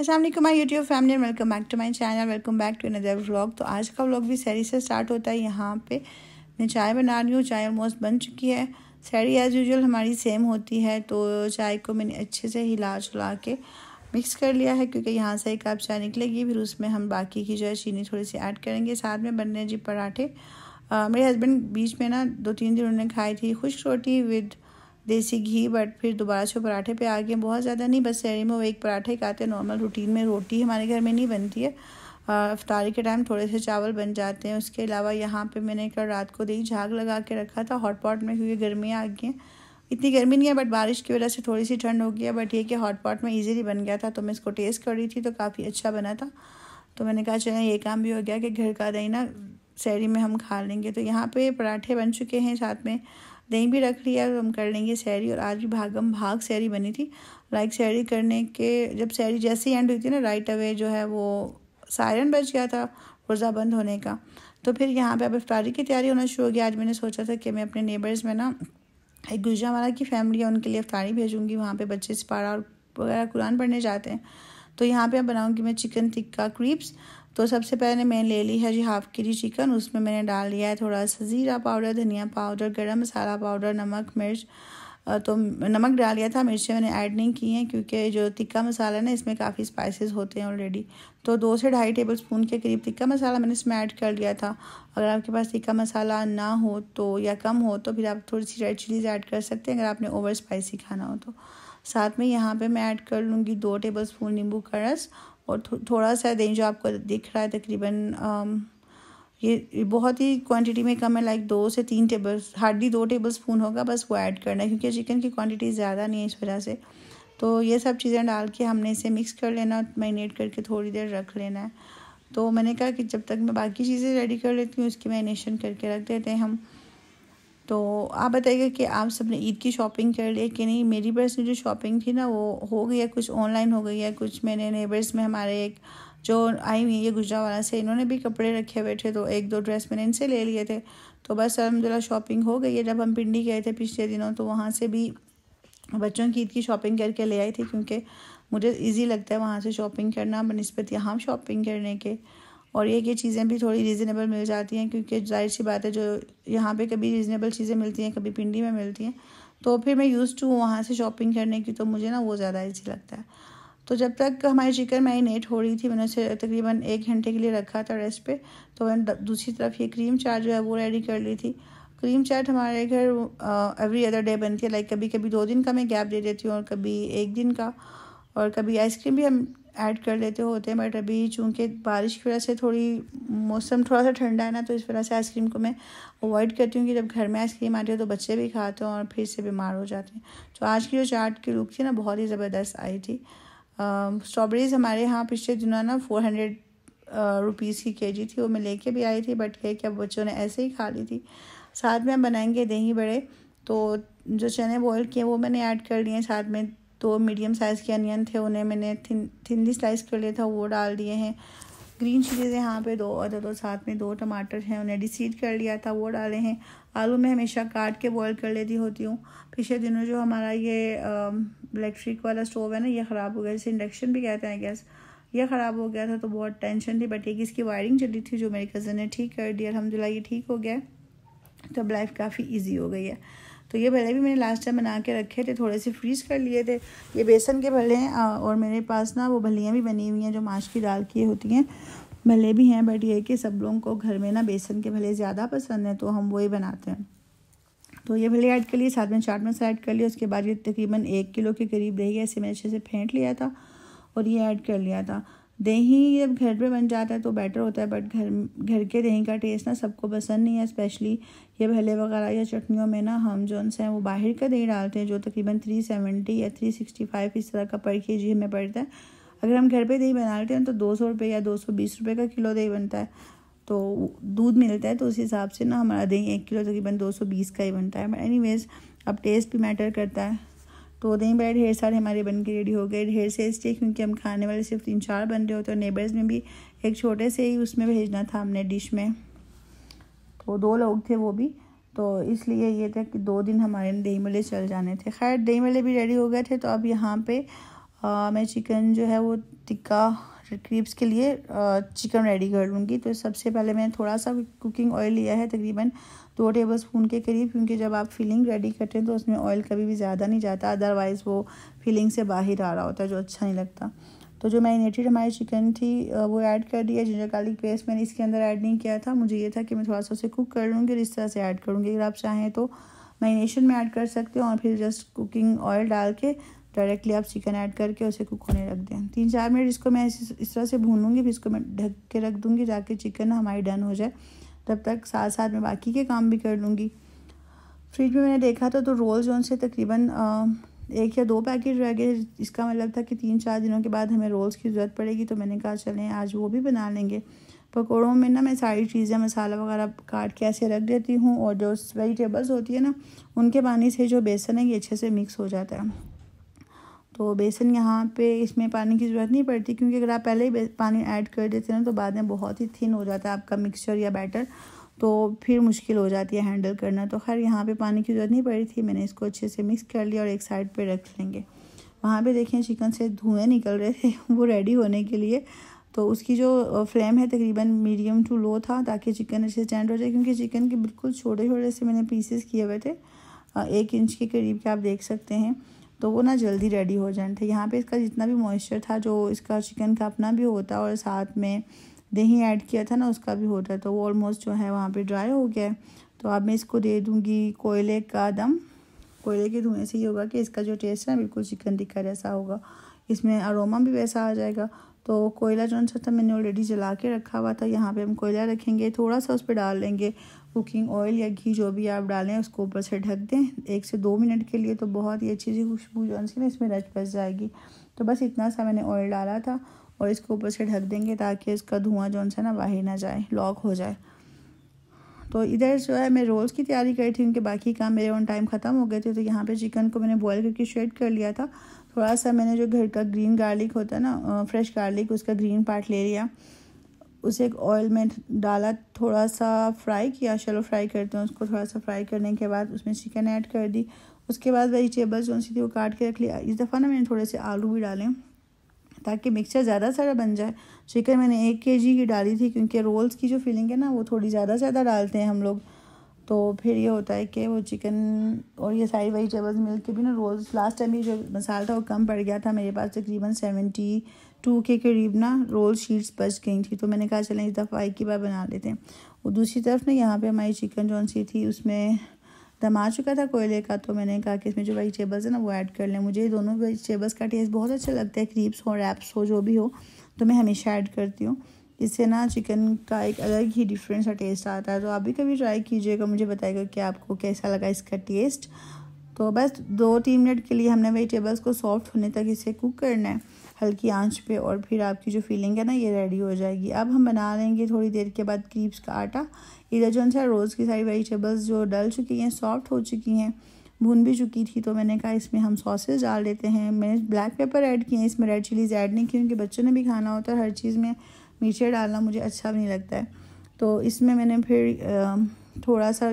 Aslam my YouTube family welcome back to my channel welcome back to another vlog तो आज का vlog भी सैरी से स्टार्ट होता है यहाँ पे मैं चाय बना रही हूँ चाय ऑलमोस्ट बन चुकी है सैरी एज़ यूजल हमारी सेम होती है तो चाय को मैंने अच्छे से हिला चुला के मिक्स कर लिया है क्योंकि यहाँ से एक कप चाय निकलेगी फिर उसमें हम बाकी की जो है चीनी थोड़ी सी ऐड करेंगे साथ में बनने जी पराठे मेरे हस्बैंड बीच में ना दो तीन दिन उन्होंने खाई थी खुश रोटी विद देसी घी बट फिर दोबारा से पराठे पे आ गए बहुत ज़्यादा नहीं बस शहरी में वो एक पराठे खाते हैं नॉर्मल रूटीन में रोटी हमारे घर में नहीं बनती है अफ्तारी के टाइम थोड़े से चावल बन जाते हैं उसके अलावा यहाँ पे मैंने कल रात को दही झाग लगा के रखा था हॉट पॉट में क्योंकि गर्मियाँ आ गई हैं इतनी गर्मी नहीं है बट बारिश की वजह से थोड़ी सी ठंड हो गई है बट ये कि हॉट पॉट में ईजिली बन गया था तो मैं इसको टेस्ट कर रही थी तो काफ़ी अच्छा बना था तो मैंने कहा चलें ये काम भी हो गया कि घर का दही ना शहरी में हम खा लेंगे तो यहाँ पर पराठे बन चुके हैं साथ में दही भी रख लिया हम कर लेंगे सैरी और आज भी भागम भाग सैरी बनी थी लाइक सैरी करने के जब सैरी जैसे ही एंड हुई थी ना राइट अवे जो है वो सायरन बज गया था रोज़ा बंद होने का तो फिर यहाँ पे अब इफ्तारी की तैयारी होना शुरू हो गया आज मैंने सोचा था कि मैं अपने नेबर्स में ना एक गुजरा वाला की फैमिली है उनके लिए इफ्तारी भेजूँगी वहाँ पर बच्चे सिपारा और वगैरह कुरान पढ़ने जाते हैं तो यहाँ पर अब बनाऊँगी मैं चिकन टिक्का क्रीप्स तो सबसे पहले मैंने ले ली है जी हाफ के जी चिकन उसमें मैंने डाल लिया है थोड़ा सा ज़ीरा पाउडर धनिया पाउडर गरम मसाला पाउडर नमक मिर्च तो नमक डाल लिया था मिर्चें मैंने ऐड नहीं की हैं क्योंकि जो तिक्का मसाला है ना इसमें काफ़ी स्पाइसेस होते हैं ऑलरेडी तो दो से ढाई टेबल स्पून के करीब तिक्का मसाला मैंने इसमें ऐड कर लिया था अगर आपके पास तिक्का मसाला ना हो तो या कम हो तो फिर आप थोड़ी सी रेड चिलीज़ ऐड कर सकते हैं अगर आपने ओवर स्पाइसी खाना हो तो साथ में यहाँ पर मैं ऐड कर लूँगी दो टेबल स्पून नींबू का रस और थो, थोड़ा सा रेंज जो आपको दिख रहा है तकरीबन um, ये बहुत ही क्वांटिटी में कम है लाइक दो से तीन टेबल हार्डली दो टेबल स्पून होगा बस वो ऐड करना है क्योंकि चिकन की क्वांटिटी ज़्यादा नहीं है इस वजह से तो ये सब चीज़ें डाल के हमने इसे मिक्स कर लेना और मैरिनेट करके थोड़ी देर रख लेना है तो मैंने कहा कि जब तक मैं बाकी चीज़ें रेडी कर लेती हूँ उसकी मैरिनेशन करके रख देते हैं हम तो आप बताइएगा कि आप सबने ईद की शॉपिंग कर ली कि नहीं मेरी पर्सनल जो शॉपिंग थी ना वो हो गई है कुछ ऑनलाइन हो गई है कुछ मैंने नेबर्स में हमारे एक जो आई हुई है वाला से इन्होंने भी कपड़े रखे हुए थे तो एक दो ड्रेस मैंने इनसे ले लिए थे तो बस अलहमदिल्ला शॉपिंग हो गई है जब हम पिंडी गए थे पिछले दिनों तो वहाँ से भी बच्चों की ईद की शॉपिंग करके ले आई थी क्योंकि मुझे इजी लगता है वहाँ से शॉपिंग करना बनस्बत यहाँ शॉपिंग करने के और ये कि चीज़ें भी थोड़ी रीज़नेबल मिल जाती हैं क्योंकि जाहिर सी बात है जो यहाँ पे कभी रीज़नेबल चीज़ें मिलती हैं कभी पिंडी में मिलती हैं तो फिर मैं यूज़ टू वहाँ से शॉपिंग करने की तो मुझे ना वो ज़्यादा अच्छी लगता है तो जब तक हमारी चिकन मैरिनेट हो रही थी मैंने उसे तकरीबन एक घंटे के लिए रखा था रेस्ट पे तो मैंने दूसरी तरफ ये क्रीम चाट जो है वो रेडी कर ली थी क्रीम चाट हमारे घर एवरी अदर डे बनती है लाइक कभी कभी दो दिन का मैं गैप दे देती हूँ और कभी एक दिन का और कभी आइसक्रीम भी हम ऐड कर लेते होते हैं बट अभी चूँकि बारिश की वजह से थोड़ी मौसम थोड़ा सा ठंडा है ना तो इस वजह से आइसक्रीम को मैं अवॉइड करती हूँ कि जब घर में आइसक्रीम आती है तो बच्चे भी खाते हैं और फिर से बीमार हो जाते हैं तो आज की जो चाट की लुक थी ना बहुत ही ज़बरदस्त आई थी स्ट्रॉबेरीज़ हमारे यहाँ पिछले दिनों ना फोर हंड्रेड रुपीज़ की के जी थी वो मैं लेके भी आई थी बट ये कि अब बच्चों ने ऐसे ही खा ली थी साथ में हम बनाएंगे दही बड़े तो जो चने बॉयल किए वो मैंने ऐड कर लिए साथ में दो मीडियम साइज़ के अनियन थे उन्हें मैंने थिन थिनली स्लाइस कर लिया था वो डाल दिए हैं ग्रीन चिलीज़ है यहाँ पे दो और दो साथ में दो टमाटर हैं उन्हें डिसीड कर लिया था वो डाले हैं आलू मैं हमेशा काट के बॉईल कर लेती होती हूँ पिछले दिनों जो हमारा ये इलेक्ट्रिक वाला स्टोव है ना ये ख़राब हो गया जैसे इंडक्शन भी कहते हैं गैस यह ख़राब हो गया था तो बहुत टेंशन थी बट एक इसकी वायरिंग चली थी जो मेरे कज़न ने ठीक कर दी अलहमदिल्ला ये ठीक हो गया तो अब लाइफ काफ़ी ईजी हो गई है तो ये भले भी मैंने लास्ट टाइम बना के रखे थे थोड़े से फ्रीज कर लिए थे ये बेसन के भले हैं और मेरे पास ना वो भलियाँ भी बनी हुई हैं जो माश की दाल की होती हैं भले भी हैं बट ये कि सब लोगों को घर में ना बेसन के भले ज़्यादा पसंद हैं तो हम वही बनाते हैं तो ये भले ऐड कर लिए साथ में चाट मसाला ऐड कर लिया उसके बाद ये तकरीबन एक किलो के करीब रही है इसे मैंने अच्छे से फेंट लिया था और ये ऐड कर लिया था दही जब घर पे बन जाता है तो बेटर होता है बट घर घर के दही का टेस्ट ना सबको पसंद नहीं है स्पेशली ये भले वगैरह या चटनियों में ना हम जो हैं वो बाहर का दही डालते हैं जो तकरीबन थ्री सेवेंटी या थ्री सिक्सटी फाइव इस तरह का पर के जी हमें पड़ता है अगर हम घर पे दही बना लेते हैं तो दो सौ रुपये या दो सौ बीस रुपये का किलो दही बनता है तो दूध मिलता है तो उस हिसाब से ना हमारा दही एक किलो तकरीबन दो सौ बीस का ही बनता है एनी वेज़ अब टेस्ट भी मैटर करता है तो दही ही बड़े ढेर सारे हमारे बन के रेडी हो गए ढेर से इसलिए क्योंकि हम खाने वाले सिर्फ तीन चार बन रहे होते हैं नेबर्स में भी एक छोटे से ही उसमें भेजना था हमने डिश में तो दो लोग थे वो भी तो इसलिए ये था कि दो दिन हमारे दही मले चल जाने थे खैर दही मले भी रेडी हो गए थे तो अब यहाँ पे मैं चिकन जो है वो टिक्का क्रीप्स के लिए चिकन रेडी कर लूँगी तो सबसे पहले मैंने थोड़ा सा कुकिंग ऑयल लिया है तकरीबन दो टेबल स्पून के करीब क्योंकि जब आप फिलिंग रेडी करते हैं तो उसमें ऑयल कभी भी ज़्यादा नहीं जाता अदरवाइज़ वो फिलिंग से बाहर आ रहा होता है जो अच्छा नहीं लगता तो जो मैरिनेटेड हमारी चिकन थी वो ऐड कर दिया जिंजर गार्लिक पेस्ट मैंने इसके अंदर ऐड नहीं किया था मुझे ये था कि मैं थोड़ा सा उसे कुक कर लूँगी और इस तरह से ऐड करूँगी अगर आप चाहें तो मैरिनेशन में ऐड कर सकते हो और फिर जस्ट कुकिंग ऑयल डाल के डायरेक्टली आप चिकन ऐड करके उसे कुक होने रख दें तीन चार मिनट इसको मैं इस, इस तरह से भूनूंगी फिर इसको मैं ढक के रख दूँगी ताकि चिकन हमारी डन हो जाए तब तक साथ साथ मैं बाकी के काम भी कर लूँगी फ्रिज में मैंने देखा था तो रोल जोन से तकरीबन एक या दो पैकेट रह गए इसका मतलब था कि तीन चार दिनों के बाद हमें रोल्स की ज़रूरत पड़ेगी तो मैंने कहा चलें आज वो भी बना लेंगे पकौड़ों में ना मैं सारी चीज़ें मसाला वगैरह काट के ऐसे रख देती हूँ और जो वेजिटेबल्स होती है ना उनके पानी से जो बेसन है ये अच्छे से मिक्स हो जाता है तो बेसन यहाँ पे इसमें पानी की ज़रूरत नहीं पड़ती क्योंकि अगर आप पहले ही पानी ऐड कर देते ना तो बाद में बहुत ही थिन हो जाता है आपका मिक्सचर या बैटर तो फिर मुश्किल हो जाती है हैंडल करना तो खैर यहाँ पे पानी की ज़रूरत नहीं पड़ी थी मैंने इसको अच्छे से मिक्स कर लिया और एक साइड पर रख लेंगे वहाँ पर देखें चिकन से धुएँ निकल रहे थे वो रेडी होने के लिए तो उसकी जो फ्लेम है तकरीबन मीडियम टू लो था ताकि चिकन अच्छे से हो जाए क्योंकि चिकन के बिल्कुल छोटे छोटे से मैंने पीसेस किए हुए थे एक इंच के करीब के आप देख सकते हैं तो वो ना जल्दी रेडी हो जाने थे यहाँ पे इसका जितना भी मॉइस्चर था जो इसका चिकन का अपना भी होता है और साथ में दही ऐड किया था ना उसका भी होता है तो वो ऑलमोस्ट जो है वहाँ पे ड्राई हो गया है तो अब मैं इसको दे दूँगी कोयले का दम कोयले के धुएँ से ही होगा कि इसका जो टेस्ट है बिल्कुल चिकन टिक्का जैसा होगा इसमें अरोमा भी वैसा आ जाएगा तो कोयला जो सा था तो मैंने ऑलरेडी जला के रखा हुआ था यहाँ पे हम कोयला रखेंगे थोड़ा सा उस पर डाल लेंगे कुकिंग ऑयल या घी जो भी आप डालें उसको ऊपर से ढक दें एक से दो मिनट के लिए तो बहुत ही अच्छी सी खुशबू जो है ना इसमें रच बस जाएगी तो बस इतना सा मैंने ऑयल डाला था और इसको ऊपर से ढक देंगे ताकि इसका धुआं जो है ना बाहर ना जाए लॉक हो जाए तो इधर जो है मैं रोल्स की तैयारी कर रही थी उनके बाकी काम मेरे ऑन टाइम ख़त्म हो गए थे तो यहाँ पे चिकन को मैंने बॉईल करके शेड कर लिया था थोड़ा सा मैंने जो घर का ग्रीन गार्लिक होता है ना फ्रेश गार्लिक उसका ग्रीन पार्ट ले लिया उसे एक ऑयल में डाला थोड़ा सा फ्राई किया शलो फ्राई करते हैं उसको थोड़ा सा फ्राई करने के बाद उसमें चिकन ऐड कर दी उसके बाद वेजिटेबल्स जो सी थी वो काट के रख लिया इस दफ़ा ना मैंने थोड़े से आलू भी डाले ताकि मिक्सचर ज़्यादा सारा बन जाए चिकन मैंने एक के जी की डाली थी क्योंकि रोल्स की जो फीलिंग है ना वो थोड़ी ज़्यादा ज़्यादा डालते हैं हम लोग तो फिर ये होता है कि वो चिकन और ये सारी वेजिटेबल्स मिल के भी ना रोल्स लास्ट टाइम ये जो मसाला था वो कम पड़ गया था मेरे पास तकरीबन सेवेंटी टू के करीब ना रोल शीट्स बच गई थी तो मैंने कहा चलें इस दफ़ा एक ही बार बना लेते हैं और दूसरी तरफ ना यहाँ पे हमारी चिकन जौन सी थी उसमें दम आ चुका था कोयले का तो मैंने कहा कि इसमें जो वेजिटेबल्स है ना वो ऐड कर लें मुझे दोनों वेजिटेबल्स का टेस्ट बहुत अच्छा लगता है क्रीप्स हो रैप्स हो जो भी हो तो मैं हमेशा ऐड करती हूँ इससे ना चिकन का एक अलग ही डिफरेंट सा टेस्ट आता है तो आप भी कभी ट्राई कीजिएगा मुझे बताएगा कि आपको कैसा लगा इसका टेस्ट तो बस दो तीन मिनट के लिए हमने वेजिटेबल्स को सॉफ्ट होने तक इसे कुक करना है हल्की आंच पे और फिर आपकी जो फीलिंग है ना ये रेडी हो जाएगी अब हम बना लेंगे थोड़ी देर के बाद क्रीप्स का आटा इधर जो है रोज़ की सारी वेजिटेबल्स जो डल चुकी हैं सॉफ्ट हो चुकी हैं भून भी चुकी थी तो मैंने कहा इसमें हम सॉसेज डाल देते हैं मैंने ब्लैक पेपर ऐड किए हैं इसमें रेड चिलीज़ ऐड नहीं क्योंकि बच्चों ने भी खाना होता है हर चीज़ में मिर्चे डालना मुझे अच्छा भी नहीं लगता है तो इसमें मैंने फिर थोड़ा सा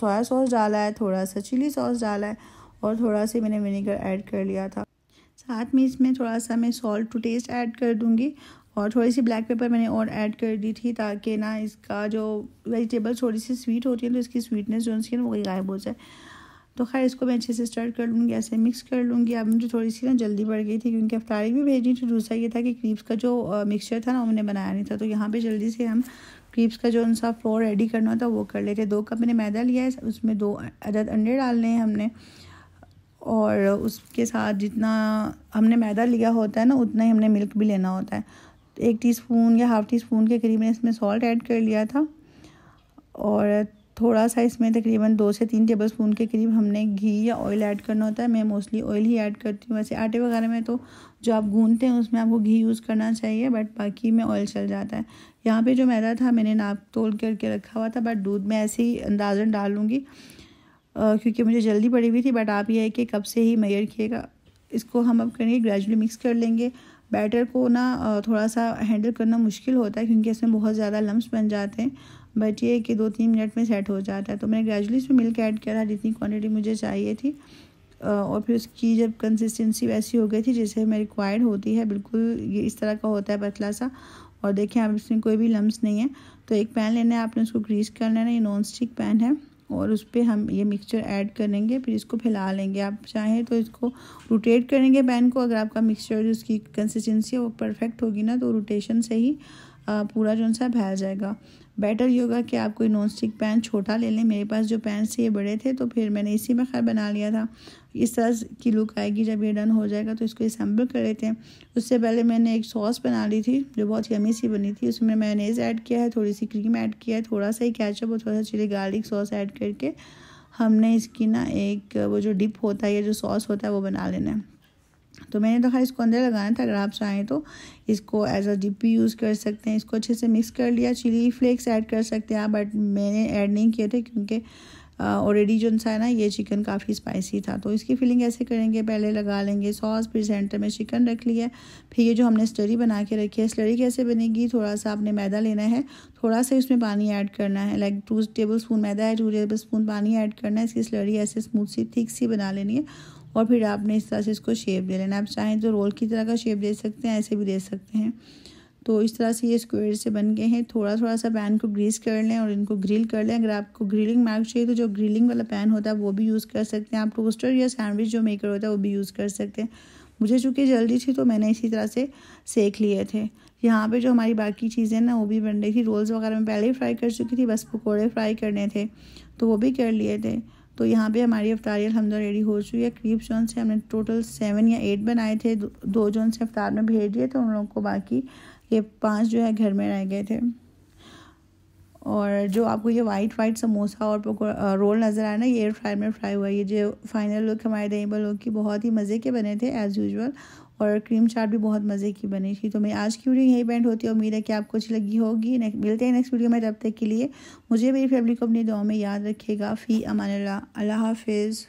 सोया सॉस डाला है थोड़ा सा चिली सॉस डाला है और थोड़ा सा मैंने विनीगर ऐड कर लिया था साथ में इसमें थोड़ा सा मैं सॉल्ट टू टेस्ट ऐड कर दूँगी और थोड़ी सी ब्लैक पेपर मैंने और ऐड कर दी थी ताकि ना इसका जो वेजिटेबल थोड़ी सी स्वीट होती है तो इसकी स्वीटनेस जो है वो गायब हो जाए तो खैर इसको मैं अच्छे से स्टर कर लूँगी ऐसे मिक्स कर लूँगी अब मुझे थोड़ी सी ना जल्दी बढ़ गई थी क्योंकि अफ्तारी भी भेजनी थी दूसरा ये था कि क्रीप्स का जो मिक्सचर था ना हमने बनाया नहीं था तो यहाँ पे जल्दी से हम क्रीप्स का जो सा फ्लोर रेडी करना था वो कर लेते दो कप मैंने मैदा लिया है उसमें दो अदद अंडे डालने हैं हमने और उसके साथ जितना हमने मैदा लिया होता है ना उतना ही हमने मिल्क भी लेना होता है एक टीस्पून या हाफ़ टी स्पून के करीब मैंने इसमें सॉल्ट ऐड कर लिया था और थोड़ा सा इसमें तकरीबन दो से तीन टेबल स्पून के करीब हमने घी या ऑयल ऐड करना होता है मैं मोस्टली ऑयल ही ऐड करती हूँ वैसे आटे वगैरह में तो जो आप गूंदते हैं उसमें आपको घी यूज़ करना चाहिए बट बाकी में ऑयल चल जाता है यहाँ पे जो मैदा था मैंने नाप तोल करके रखा हुआ था बट दूध में ऐसे ही अंदाजन डालूँगी क्योंकि मुझे जल्दी पड़ी हुई थी बट आप यह है कि कब से ही मैयर किएगा इसको हम अब करेंगे ग्रेजुअली मिक्स कर लेंगे बैटर को ना थोड़ा सा हैंडल करना मुश्किल होता है क्योंकि इसमें बहुत ज़्यादा लम्ब बन जाते हैं बट ये कि दो तीन मिनट में सेट हो जाता है तो मैंने ग्रेजुअली इसमें मिल्क ऐड करा जितनी क्वान्टिटी मुझे चाहिए थी और फिर उसकी जब कंसिस्टेंसी वैसी हो गई थी जैसे मैं रिक्वायर्ड होती है बिल्कुल ये इस तरह का होता है पतला सा और देखें आप इसमें कोई भी लम्स नहीं है तो एक पैन लेना है आपने उसको ग्रीस करना है ये नॉन स्टिक पैन है और उस पर हम ये मिक्सचर ऐड करेंगे फिर इसको फैला लेंगे आप चाहें तो इसको रोटेट करेंगे पैन को अगर आपका मिक्सचर जो उसकी कंसिस्टेंसी है वो परफेक्ट होगी ना तो रोटेशन से ही पूरा जो सा फैल जाएगा बेटर ये होगा कि आप कोई नॉन स्टिक पैन छोटा ले लें मेरे पास जो पैन से ये बड़े थे तो फिर मैंने इसी में खैर बना लिया था इस तरह की लुक आएगी जब ये डन हो जाएगा तो इसको असम्बल कर लेते हैं उससे पहले मैंने एक सॉस बना ली थी जो बहुत यमी सी बनी थी उसमें मैनेज ऐड किया है थोड़ी सी क्रीम ऐड किया है थोड़ा सा ही कैचअप और थोड़ा सा चिली गार्लिक सॉस ऐड करके हमने इसकी ना एक वो जो डिप होता है या जो सॉस होता है वो बना लेना है तो मैंने तो खाली इसको अंदर लगाना था अगर आप चाहें तो इसको एज अ डिप भी यूज़ कर सकते हैं इसको अच्छे से मिक्स कर लिया चिली फ्लेक्स ऐड कर सकते हैं आप बट मैंने ऐड नहीं किए थे क्योंकि ऑलरेडी जो सा है ना ये चिकन काफ़ी स्पाइसी था तो इसकी फिलिंग ऐसे करेंगे पहले लगा लेंगे सॉस फिर सेंटर में चिकन रख लिया फिर ये जो हमने स्लरी बना के रखी है स्लरी कैसे बनेगी थोड़ा सा आपने मैदा लेना है थोड़ा सा इसमें पानी ऐड करना है लाइक टू टेबल स्पून मैदा है टू टेबल स्पून पानी ऐड करना है इसकी स्लरी ऐसे स्मूथ सी थिक सी बना लेनी है और फिर आपने इस तरह से इसको शेप दे लेना आप चाहें तो रोल की तरह का शेप दे सकते हैं ऐसे भी दे सकते हैं तो इस तरह से ये स्क्वायर से बन गए हैं थोड़ा थोड़ा सा पैन को ग्रीस कर लें और इनको ग्रिल कर लें अगर आपको ग्रिलिंग मार्क चाहिए तो जो ग्रिलिंग वाला पैन होता है वो भी यूज़ कर सकते हैं आप टोस्टर या सैंडविच जो मेकर होता है वो भी यूज़ कर सकते हैं मुझे चूँकि जल्दी थी तो मैंने इसी तरह से सेक लिए थे यहाँ पर जो हमारी बाकी चीज़ें ना वो भी बन रही थी रोल्स वगैरह मैं पहले ही फ्राई कर चुकी थी बस पकौड़े फ्राई करने थे तो वो भी कर लिए थे तो यहाँ पे हमारी अफ्तारी अलहमद रेडी हो चुकी है करीब जोन से हमने टोटल सेवन या एट बनाए थे दो जोन से अफ्तार में भेज दिए तो उन लोगों को बाकी ये पाँच जो है घर में रह गए थे और जो आपको ये वाइट वाइट समोसा और रोल नज़र आया ना ये एयर फ्राई में फ्राई हुआ ये जो फाइनल लुक हमारे दही लोग की बहुत ही मज़े के बने थे एज़ यूजल और क्रीम चाट भी बहुत मज़े की बनी थी तो मेरी आज की वीडियो यही बैंड होती है उम्मीद है कि आपको अच्छी लगी होगी मिलते हैं नेक्स्ट वीडियो में तब तक के लिए मुझे मेरी फैमिली को अपनी दुआ में याद रखिएगा फ़ी अमान अल्लाह हाफिज़